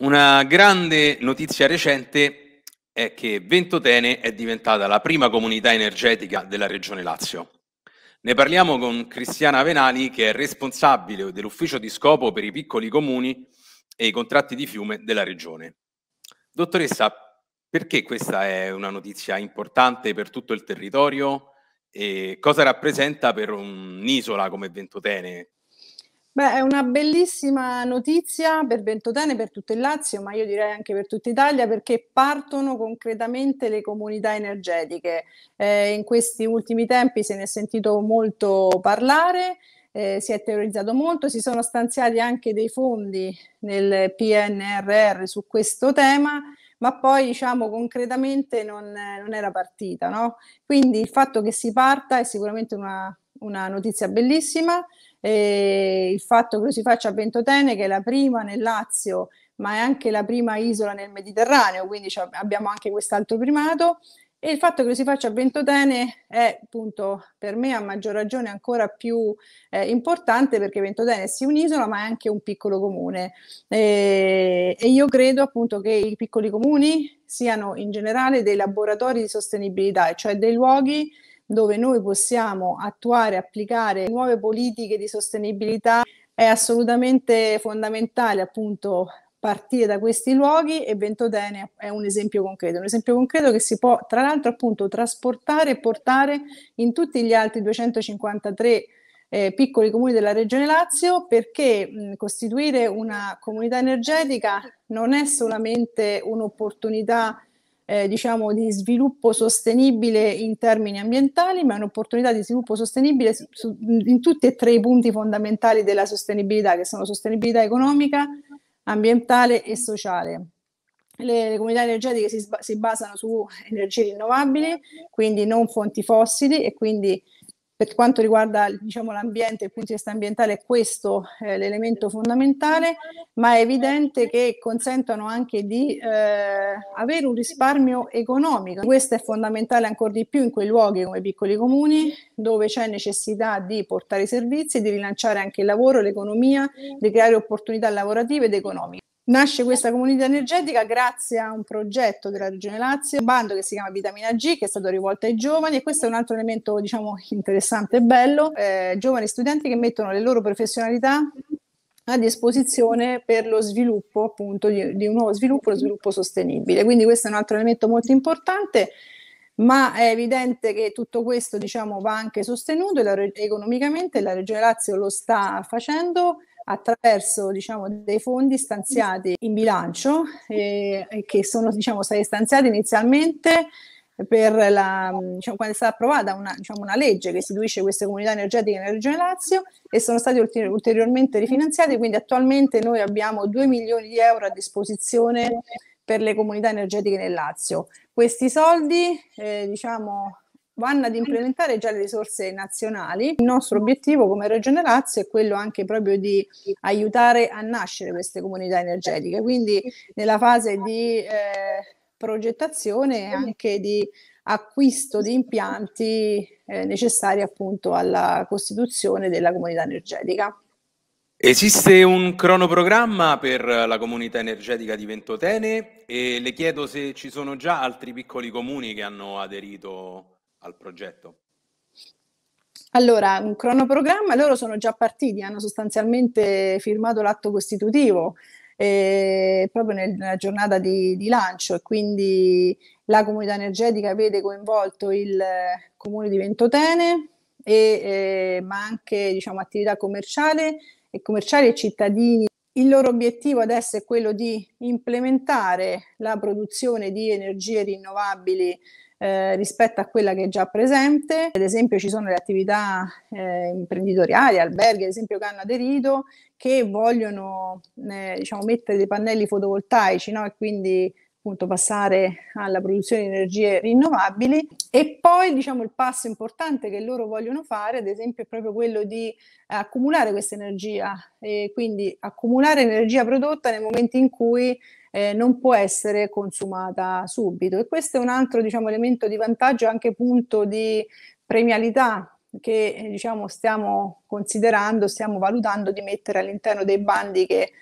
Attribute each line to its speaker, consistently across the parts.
Speaker 1: Una grande notizia recente è che Ventotene è diventata la prima comunità energetica della Regione Lazio. Ne parliamo con Cristiana Venali, che è responsabile dell'ufficio di scopo per i piccoli comuni e i contratti di fiume della Regione. Dottoressa, perché questa è una notizia importante per tutto il territorio e cosa rappresenta per un'isola come Ventotene
Speaker 2: Beh, è una bellissima notizia per Ventotene, per tutto il Lazio, ma io direi anche per tutta Italia, perché partono concretamente le comunità energetiche. Eh, in questi ultimi tempi se ne è sentito molto parlare. Eh, si è teorizzato molto, si sono stanziati anche dei fondi nel PNRR su questo tema, ma poi diciamo concretamente non, non era partita. No? Quindi il fatto che si parta è sicuramente una, una notizia bellissima. E il fatto che lo si faccia a Ventotene, che è la prima nel Lazio, ma è anche la prima isola nel Mediterraneo, quindi abbiamo anche quest'altro primato. E il fatto che lo si faccia a Ventotene è appunto per me a maggior ragione ancora più eh, importante perché Ventotene è sì un'isola ma è anche un piccolo comune e, e, io credo appunto che i piccoli comuni siano in generale dei laboratori di sostenibilità, cioè dei luoghi dove noi possiamo attuare, e applicare nuove politiche di sostenibilità, è assolutamente fondamentale appunto partire da questi luoghi e Ventotene è un esempio concreto, un esempio concreto che si può tra l'altro appunto trasportare e portare in tutti gli altri 253 eh, piccoli comuni della Regione Lazio perché mh, costituire una comunità energetica non è solamente un'opportunità eh, diciamo, di sviluppo sostenibile in termini ambientali, ma è un'opportunità di sviluppo sostenibile su, in tutti e tre i punti fondamentali della sostenibilità, che sono sostenibilità economica, ambientale e sociale. Le, le comunità energetiche si, si basano su energie rinnovabili, quindi non fonti fossili e quindi per quanto riguarda diciamo, l'ambiente, il punto di vista ambientale, è questo eh, l'elemento fondamentale, ma è evidente che consentono anche di eh, avere un risparmio economico. Questo è fondamentale ancora di più in quei luoghi come piccoli comuni, dove c'è necessità di portare i servizi, di rilanciare anche il lavoro, l'economia, di creare opportunità lavorative ed economiche. Nasce questa comunità energetica grazie a un progetto della Regione Lazio, un bando che si chiama Vitamina G, che è stato rivolto ai giovani e questo è un altro elemento diciamo, interessante e bello, eh, giovani studenti che mettono le loro professionalità a disposizione per lo sviluppo appunto di, di un nuovo sviluppo, lo sviluppo sostenibile. Quindi questo è un altro elemento molto importante ma è evidente che tutto questo diciamo, va anche sostenuto e economicamente la Regione Lazio lo sta facendo attraverso diciamo, dei fondi stanziati in bilancio eh, che sono diciamo, stati stanziati inizialmente per la, diciamo, quando è stata approvata una, diciamo, una, legge che istituisce queste comunità energetiche nella Regione Lazio e sono stati ulter- ulteriormente rifinanziati, quindi attualmente noi abbiamo 2 milioni di euro a disposizione per le comunità energetiche nel Lazio. Questi soldi eh, diciamo, vanno ad implementare già le risorse nazionali. Il nostro obiettivo come Regione Lazio è quello anche proprio di aiutare a nascere queste comunità energetiche, quindi nella fase di eh, progettazione e anche di acquisto di impianti eh, necessari appunto alla costituzione della comunità energetica.
Speaker 1: Esiste un cronoprogramma per la comunità energetica di Ventotene e le chiedo se ci sono già altri piccoli comuni che hanno aderito al progetto?
Speaker 2: Allora, un cronoprogramma, loro sono già partiti, hanno sostanzialmente firmato l'atto costitutivo eh, proprio nel, nella giornata di, di, lancio e quindi la comunità energetica vede coinvolto il eh, comune di Ventotene, e, eh, ma anche diciamo, attività commerciale e commerciali e cittadini il loro obiettivo adesso è quello di implementare la produzione di energie rinnovabili eh, rispetto a quella che è già presente. Ad esempio ci sono le attività eh, imprenditoriali, alberghi ad esempio che hanno aderito, che vogliono eh, diciamo, mettere dei pannelli fotovoltaici no? e quindi appunto passare alla produzione di energie rinnovabili e poi diciamo il passo importante che loro vogliono fare ad esempio è proprio quello di accumulare questa energia e quindi accumulare energia prodotta nel momento in cui eh, non può essere consumata subito e questo è un altro diciamo elemento di vantaggio anche punto di premialità che diciamo stiamo considerando, stiamo valutando di mettere all'interno dei bandi che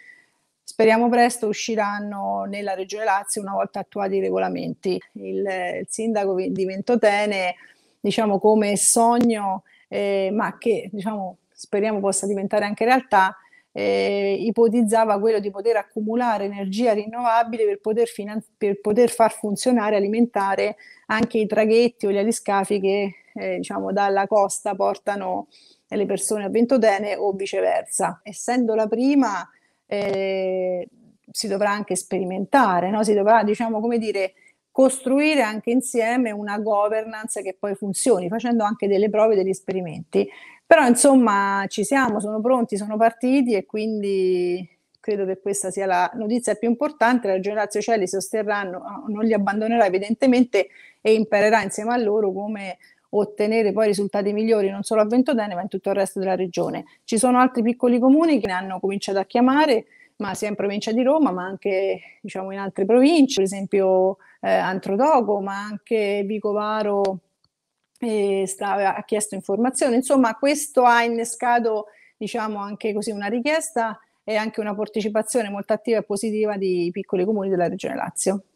Speaker 2: Speriamo presto usciranno nella Regione Lazio una volta attuati i regolamenti. Il, il sindaco di Ventotene, diciamo come sogno, eh, ma che diciamo, speriamo possa diventare anche realtà, eh, ipotizzava quello di poter accumulare energia rinnovabile per poter, finan- per poter far funzionare, alimentare anche i traghetti o gli aliscafi che eh, diciamo, dalla costa portano le persone a Ventotene o viceversa. Essendo la prima, eh, si dovrà anche sperimentare, no? si dovrà, diciamo, come dire, costruire anche insieme una governance che poi funzioni, facendo anche delle prove, degli esperimenti. Però insomma ci siamo, sono pronti, sono partiti e quindi credo che questa sia la notizia più importante. La Generazio Cieli sosterranno, non li abbandonerà evidentemente e imparerà insieme a loro come ottenere poi risultati migliori non solo a Ventotene ma in tutto il resto della regione. Ci sono altri piccoli comuni che ne hanno cominciato a chiamare, ma sia in provincia di Roma ma anche diciamo, in altre province, per esempio eh, Antrodogo ma anche Vicovaro eh, sta, ha chiesto informazioni. Insomma questo ha innescato diciamo, anche così una richiesta e anche una partecipazione molto attiva e positiva di piccoli comuni della regione Lazio.